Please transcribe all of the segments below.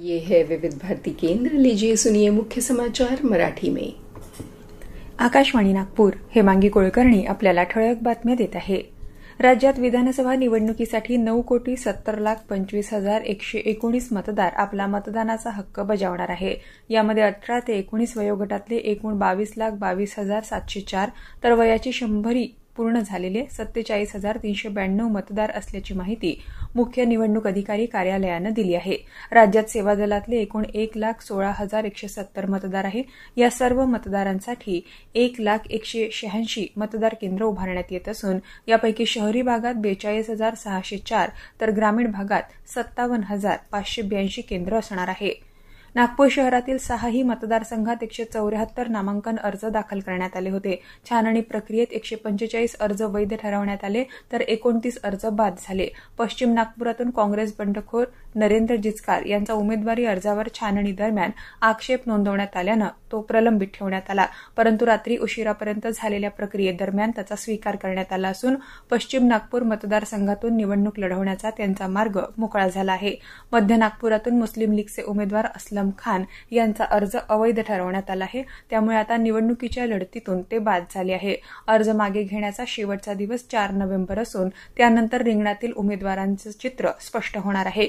ये है विविध भारती केंद्र लीजिए सुनिए मुख्य समाचार मराठी में आकाशवाणी नागपूर हेमांगी कुलकर्णी आपल्याला ठळक बातम्या देत आहे राज्यात विधानसभा निवडणुकीसाठी नऊ कोटी सत्तर लाख पंचवीस हजार एकशे एकोणीस मतदार आपला मतदानाचा हक्क बजावणार आहे यामध्ये अठरा ते एकोणीस वयोगटातले एकूण बावीस लाख बावीस हजार सातशे चार तर वयाची शंभरी पूर्ण झालेले सत्तेचाळीस हजार तीनशे ब्याण्णव मतदार असल्याची माहिती मुख्य निवडणूक अधिकारी कार्यालयानं दिली आहे राज्यात सेवा दलातले एकूण एक लाख सोळा हजार एकशे सत्तर मतदार आहे या सर्व मतदारांसाठी एक लाख एकशे शहाऐंशी मतदार केंद्र उभारण्यात येत असून यापैकी शहरी भागात बेचाळीस हजार सहाशे चार तर ग्रामीण भागात सत्तावन्न हजार पाचशे ब्याऐंशी केंद्र असणार आहे नागपूर शहरातील सहाही मतदारसंघात एकशे चौऱ्याहत्तर नामांकन अर्ज दाखल करण्यात आले होते छाननी प्रक्रियेत एकशे पंचेचाळीस अर्ज वैध ठरवण्यात आले तर एकोणतीस अर्ज बाद झाले पश्चिम नागपुरातून काँग्रेस बंडखोर नरेंद्र जिचकार यांचा उमेदवारी अर्जावर छाननी दरम्यान आक्षेप नोंदवण्यात आल्यानं तो प्रलंबित ठेवण्यात आला परंतु रात्री उशिरापर्यंत झालेल्या प्रक्रियेदरम्यान त्याचा स्वीकार करण्यात आला असून पश्चिम नागपूर मतदारसंघातून निवडणूक लढवण्याचा त्यांचा मार्ग मोकळा झाला आहे मध्य नागपुरातून मुस्लिम लीगचे उमेदवार असलं खान यांचा अर्ज अवैध ठरवण्यात आला आहे त्यामुळे आता निवडणुकीच्या लढतीतून ते बाद झाले आहे अर्ज मागे घेण्याचा शेवटचा दिवस चार नोव्हेंबर असून त्यानंतर रिंगणातील उमेदवारांचं चित्र स्पष्ट होणार आहे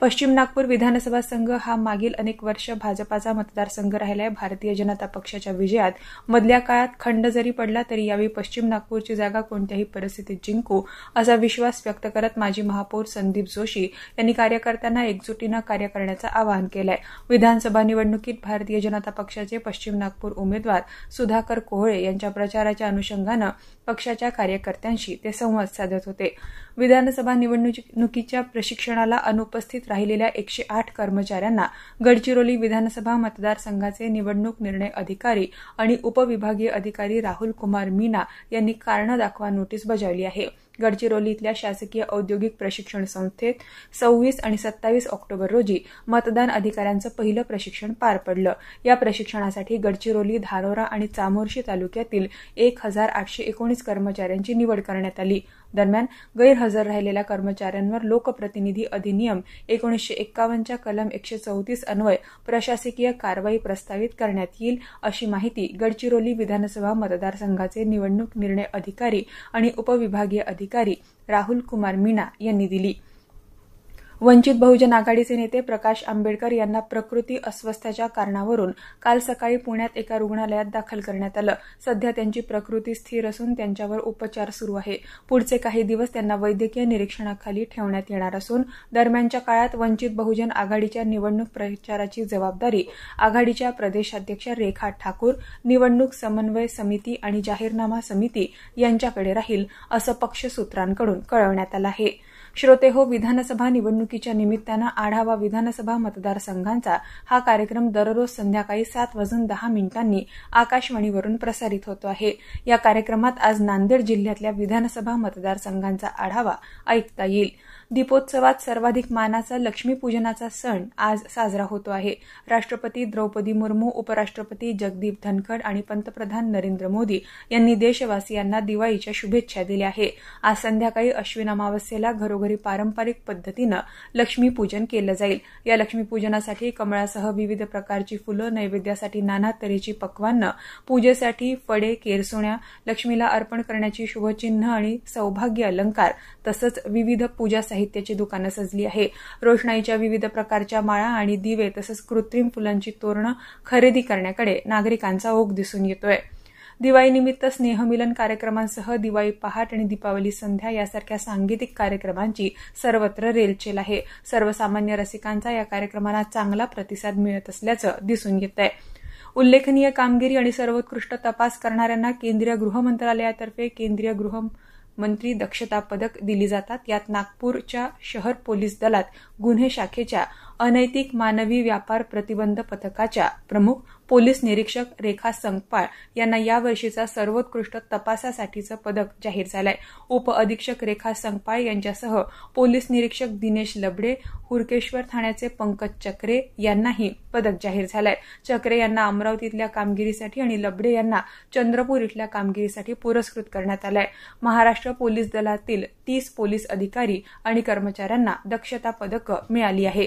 पश्चिम नागपूर विधानसभा संघ हा मागील अनेक वर्ष भाजपाचा मतदारसंघ राहिलाय भारतीय जनता पक्षाच्या विजयात मधल्या काळात खंड जरी पडला तरी यावेळी पश्चिम नागपूरची जागा कोणत्याही परिस्थितीत जिंकू असा विश्वास व्यक्त करत माजी महापौर संदीप जोशी यांनी कार्यकर्त्यांना एकजुटीनं कार्य करण्याचं आवाहन केलंय विधानसभा निवडणुकीत भारतीय जनता पक्षाचे पश्चिम नागपूर उमेदवार सुधाकर कोहळे यांच्या प्रचाराच्या अनुषंगानं पक्षाच्या कार्यकर्त्यांशी ते संवाद साधत होते विधानसभा निवडणुकीच्या प्रशिक्षणाला अनुपस्थित अनुपस्थित राहिलेल्या एकशे आठ कर्मचाऱ्यांना गडचिरोली विधानसभा मतदारसंघाचे निवडणूक निर्णय अधिकारी आणि उपविभागीय अधिकारी राहुल कुमार मीना यांनी कारणं दाखवा नोटीस बजावली आहे गडचिरोली इथल्या शासकीय औद्योगिक प्रशिक्षण संस्थेत सव्वीस आणि सत्तावीस ऑक्टोबर रोजी मतदान अधिकाऱ्यांचं पहिलं प्रशिक्षण पार पडलं या प्रशिक्षणासाठी गडचिरोली धारोरा आणि चामोर्शी तालुक्यातील एक हजार आठशे एकोणीस कर्मचाऱ्यांची निवड करण्यात आली दरम्यान गैरहजर राहिलेल्या कर्मचाऱ्यांवर लोकप्रतिनिधी अधिनियम एकोणीसशे एक्कावन्नच्या कलम एकशे चौतीस अन्वय प्रशासकीय कारवाई प्रस्तावित करण्यात येईल अशी माहिती गडचिरोली विधानसभा मतदारसंघाचे निवडणूक निर्णय अधिकारी आणि उपविभागीय अधिकारी अधिकारी राहुल कुमार मीना यांनी दिली वंचित बहुजन आघाडीचे नेते प्रकाश आंबेडकर यांना प्रकृती अस्वस्थाच्या कारणावरून काल सकाळी पुण्यात एका रुग्णालयात दाखल करण्यात आलं सध्या त्यांची प्रकृती स्थिर असून त्यांच्यावर उपचार सुरू आहे पुढचे काही दिवस त्यांना वैद्यकीय निरीक्षणाखाली ठेवण्यात येणार असून दरम्यानच्या काळात वंचित बहुजन आघाडीच्या निवडणूक प्रचाराची जबाबदारी आघाडीच्या प्रदेशाध्यक्ष रेखा ठाकूर निवडणूक समन्वय समिती आणि जाहीरनामा समिती यांच्याकडे राहील असं पक्षसूत्रांकडून कळवण्यात आलं आहे श्रोते हो विधानसभा निवडणुकीच्या निमित्तानं आढावा विधानसभा मतदारसंघांचा हा कार्यक्रम दररोज संध्याकाळी सात वाजून दहा मिनिटांनी आकाशवाणीवरून प्रसारित होतो आहे या कार्यक्रमात आज नांदेड जिल्ह्यातल्या विधानसभा मतदारसंघांचा आढावा ऐकता येईल दीपोत्सवात सर्वाधिक मानाचा लक्ष्मीपूजनाचा सण आज साजरा होतो आहे राष्ट्रपती द्रौपदी मुर्मू उपराष्ट्रपती जगदीप धनखड आणि पंतप्रधान नरेंद्र मोदी यांनी देशवासियांना दिवाळीच्या शुभेच्छा दिल्या आहे आज संध्याकाळी अश्विन अमावस्येला घरोघरी पारंपरिक पद्धतीनं लक्ष्मीपूजन केलं जाईल या लक्ष्मीपूजनासाठी कमळासह विविध प्रकारची फुलं नैवेद्यासाठी नाना तऱ्हेची पक्वानं पूजेसाठी फडे केरसुण्या लक्ष्मीला अर्पण करण्याची शुभचिन्ह आणि सौभाग्य अलंकार तसंच विविध पूजा साहित्य साहित्याची दुकानं सजली आहे रोषणाईच्या विविध प्रकारच्या माळा आणि दिवे तसंच कृत्रिम फुलांची तोरणं खरेदी करण्याकडे नागरिकांचा ओघ दिसून येतोय दिवाळीनिमित्त स्नेहमिलन कार्यक्रमांसह दिवाळी पहाट आणि दीपावली संध्या यासारख्या सांगीतिक कार्यक्रमांची सर्वत्र रेलचेल आहे सर्वसामान्य रसिकांचा या कार्यक्रमाला चांगला प्रतिसाद मिळत असल्याचं दिसून येत आहे उल्लेखनीय कामगिरी आणि सर्वोत्कृष्ट तपास करणाऱ्यांना केंद्रीय गृह मंत्रालयातर्फे केंद्रीय गृह मंत्री दक्षता पदक दिली जातात यात नागपूरच्या शहर पोलीस दलात गुन्हे शाखेच्या अनैतिक मानवी व्यापार प्रतिबंध पथकाच्या प्रमुख पोलीस निरीक्षक रेखा संगपाळ यांना यावर्षीचा सर्वोत्कृष्ट तपासासाठीचं पदक जाहीर झालंय उपअधीक्षक रेखा संगपाळ यांच्यासह पोलीस निरीक्षक दिनेश लबडे हुरकेश्वर ठाण्याचे पंकज चक्रे यांनाही पदक जाहीर झालंय चक्रे यांना अमरावतीतल्या कामगिरीसाठी आणि लबडे यांना चंद्रपूर इथल्या कामगिरीसाठी पुरस्कृत करण्यात आलंय महाराष्ट्र पोलीस दलातील तीस पोलीस अधिकारी आणि कर्मचाऱ्यांना दक्षता पदकं मिळाली आहे